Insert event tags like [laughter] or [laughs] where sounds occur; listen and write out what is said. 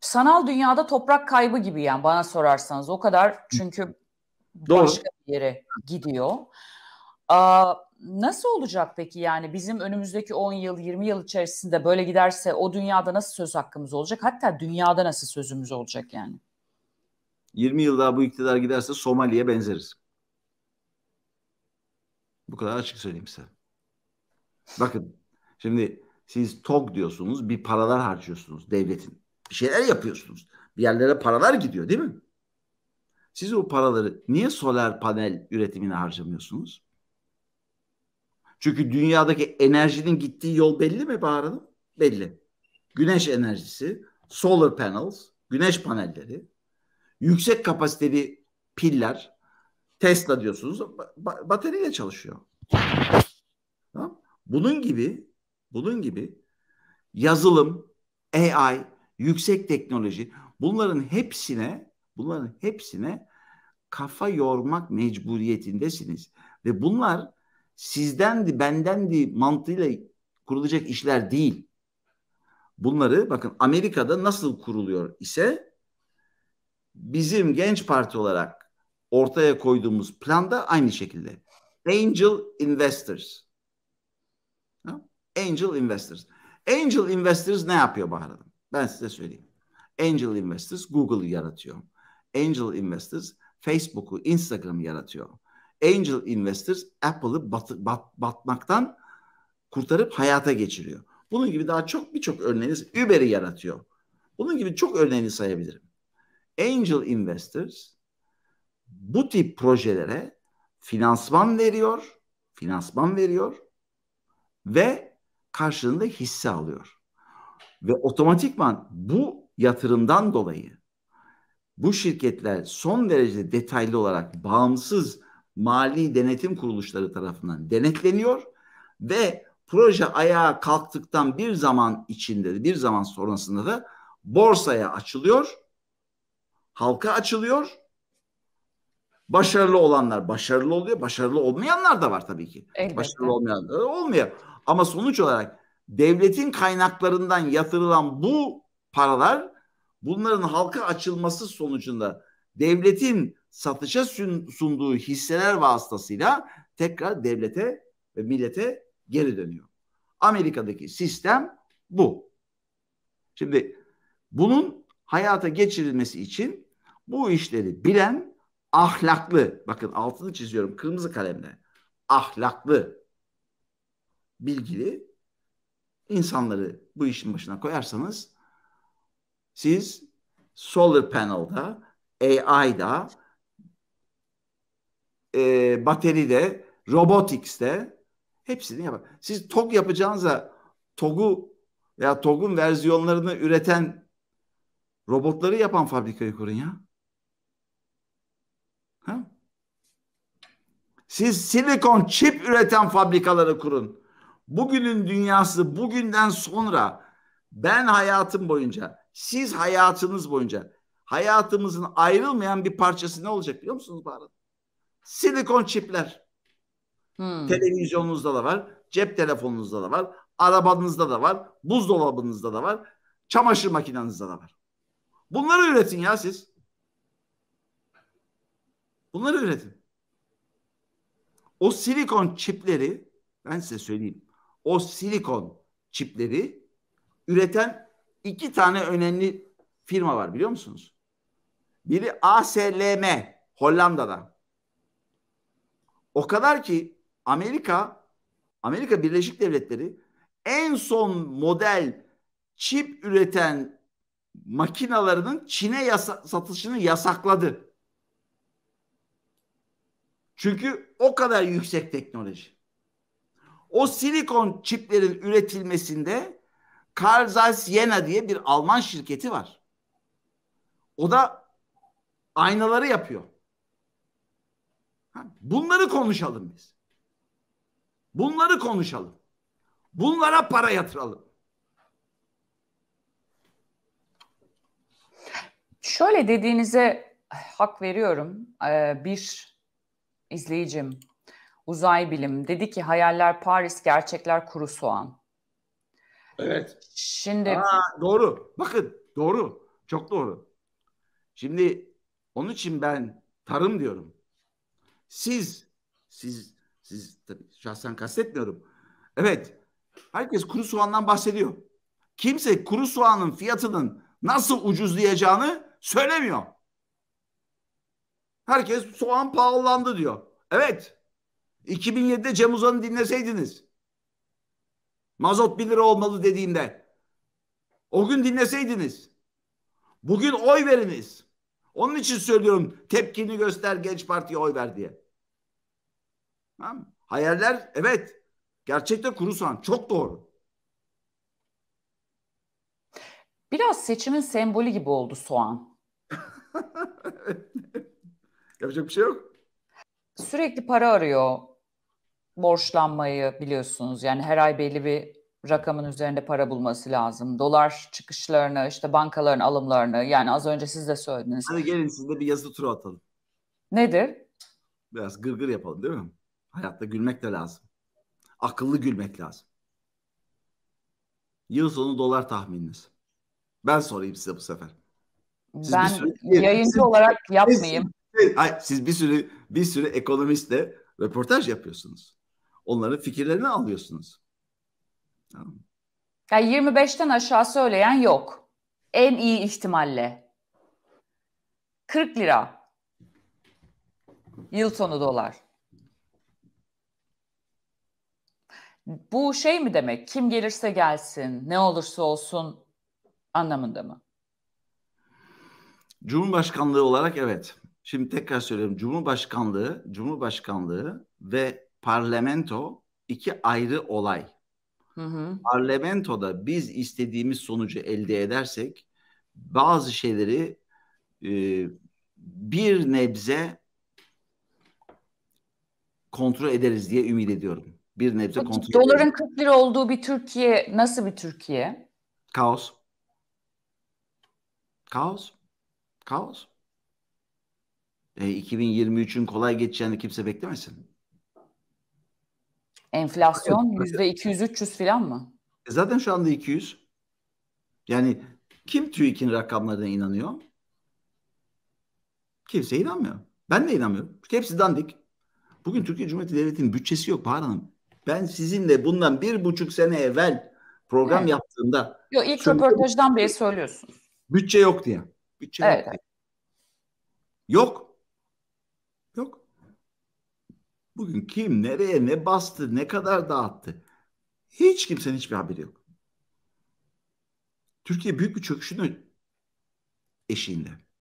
sanal dünyada toprak kaybı gibi yani bana sorarsanız o kadar çünkü Doğru. başka bir yere gidiyor. Aa, nasıl olacak peki yani bizim önümüzdeki 10 yıl 20 yıl içerisinde böyle giderse o dünyada nasıl söz hakkımız olacak? Hatta dünyada nasıl sözümüz olacak yani? 20 yıl daha bu iktidar giderse Somali'ye benzeriz. Bu kadar açık söyleyeyim size. Bakın şimdi siz TOG diyorsunuz bir paralar harcıyorsunuz devletin bir şeyler yapıyorsunuz. Bir yerlere paralar gidiyor değil mi? Siz o paraları niye solar panel üretimine harcamıyorsunuz? Çünkü dünyadaki enerjinin gittiği yol belli mi Bahar Belli. Güneş enerjisi, solar panels, güneş panelleri, yüksek kapasiteli piller, Tesla diyorsunuz, ba- bataryayla çalışıyor. Tamam? Bunun gibi, bunun gibi yazılım, AI, yüksek teknoloji bunların hepsine bunların hepsine kafa yormak mecburiyetindesiniz ve bunlar sizden benden bendendi mantığıyla kurulacak işler değil. Bunları bakın Amerika'da nasıl kuruluyor ise bizim genç parti olarak ortaya koyduğumuz plan da aynı şekilde. Angel Investors. Angel Investors. Angel Investors ne yapıyor Bahar Hanım? Ben size söyleyeyim. Angel Investors Google'ı yaratıyor. Angel Investors Facebook'u, Instagram'ı yaratıyor. Angel Investors Apple'ı bat, bat, batmaktan kurtarıp hayata geçiriyor. Bunun gibi daha çok birçok örneğiniz Uber'i yaratıyor. Bunun gibi çok örneğini sayabilirim. Angel Investors bu tip projelere finansman veriyor, finansman veriyor ve karşılığında hisse alıyor. Ve otomatikman bu yatırımdan dolayı bu şirketler son derece detaylı olarak bağımsız mali denetim kuruluşları tarafından denetleniyor ve proje ayağa kalktıktan bir zaman içinde de bir zaman sonrasında da borsaya açılıyor, halka açılıyor. Başarılı olanlar başarılı oluyor, başarılı olmayanlar da var tabii ki. Elbette. Başarılı olmayanlar olmuyor. Ama sonuç olarak devletin kaynaklarından yatırılan bu paralar bunların halka açılması sonucunda devletin satışa sunduğu hisseler vasıtasıyla tekrar devlete ve millete geri dönüyor. Amerika'daki sistem bu. Şimdi bunun hayata geçirilmesi için bu işleri bilen ahlaklı, bakın altını çiziyorum kırmızı kalemle, ahlaklı, bilgili insanları bu işin başına koyarsanız siz solar panel'da, AI'da, e, bateride, robotics'te hepsini yapar. Siz TOG yapacağınıza TOG'u veya TOG'un versiyonlarını üreten robotları yapan fabrikayı kurun ya. Ha? Siz silikon çip üreten fabrikaları kurun. Bugünün dünyası bugünden sonra ben hayatım boyunca, siz hayatınız boyunca hayatımızın ayrılmayan bir parçası ne olacak biliyor musunuz Baran? Silikon çipler. Hmm. Televizyonunuzda da var, cep telefonunuzda da var, arabanızda da var, buzdolabınızda da var, çamaşır makinenizde de var. Bunları üretin ya siz. Bunları üretin. O silikon çipleri ben size söyleyeyim o silikon çipleri üreten iki tane önemli firma var biliyor musunuz? Biri ASLM Hollanda'da. O kadar ki Amerika Amerika Birleşik Devletleri en son model çip üreten makinalarının Çin'e yasa- satışını yasakladı. Çünkü o kadar yüksek teknoloji. O silikon çiplerin üretilmesinde Carl Zeiss Jena diye bir Alman şirketi var. O da aynaları yapıyor. Bunları konuşalım biz. Bunları konuşalım. Bunlara para yatıralım. Şöyle dediğinize hak veriyorum. Ee, bir izleyicim uzay bilim. Dedi ki hayaller Paris, gerçekler kuru soğan. Evet. Şimdi Aa, doğru. Bakın doğru. Çok doğru. Şimdi onun için ben tarım diyorum. Siz siz siz tabii şahsen kastetmiyorum. Evet. Herkes kuru soğandan bahsediyor. Kimse kuru soğanın fiyatının nasıl ucuzlayacağını söylemiyor. Herkes soğan pahalandı diyor. Evet. 2007'de Cem Uzan'ı dinleseydiniz. Mazot 1 lira olmalı dediğimde. O gün dinleseydiniz. Bugün oy veriniz. Onun için söylüyorum tepkini göster genç partiye oy ver diye. Tamam. Hayaller evet. Gerçekte kuru soğan. Çok doğru. Biraz seçimin sembolü gibi oldu soğan. [laughs] Yapacak bir şey yok. Sürekli para arıyor borçlanmayı biliyorsunuz. Yani her ay belli bir rakamın üzerinde para bulması lazım. Dolar çıkışlarını, işte bankaların alımlarını yani az önce siz de söylediniz. Hadi gelin sizde bir yazı turu atalım. Nedir? Biraz gırgır yapalım değil mi? Hayatta gülmek de lazım. Akıllı gülmek lazım. Yıl sonu dolar tahmininiz. Ben sorayım size bu sefer. Siz ben bir yayıncı siz, olarak yapmayayım. Siz, siz, hayır, siz bir sürü bir sürü ekonomistle röportaj yapıyorsunuz. Onların fikirlerini alıyorsunuz. Tamam. Yani 25'ten aşağı söyleyen yok. En iyi ihtimalle. 40 lira. Yıl sonu dolar. Bu şey mi demek? Kim gelirse gelsin, ne olursa olsun anlamında mı? Cumhurbaşkanlığı olarak evet. Şimdi tekrar söylüyorum. Cumhurbaşkanlığı, Cumhurbaşkanlığı ve parlamento iki ayrı olay. Hı hı. Parlamentoda biz istediğimiz sonucu elde edersek bazı şeyleri e, bir nebze kontrol ederiz diye ümit ediyorum. Bir nebze kontrol Doların ederiz. 40 lira olduğu bir Türkiye nasıl bir Türkiye? Kaos. Kaos. Kaos. E, 2023'ün kolay geçeceğini kimse beklemesin. Enflasyon yüzde %200-300 falan mı? E, zaten şu anda 200. Yani kim TÜİK'in rakamlarına inanıyor? Kimse inanmıyor. Ben de inanmıyorum. Çünkü hepsi dandik. Bugün Türkiye Cumhuriyeti Devleti'nin bütçesi yok Bahar Hanım. Ben sizinle bundan bir buçuk sene evvel program evet. yaptığımda... Yok ilk röportajdan beri söylüyorsun. Bütçe yok diye. Bütçe evet. yok. Diye. Yok. Yok. Bugün kim nereye ne bastı ne kadar dağıttı. Hiç kimsenin hiçbir haberi yok. Türkiye büyük bir çöküşün eşiğinde.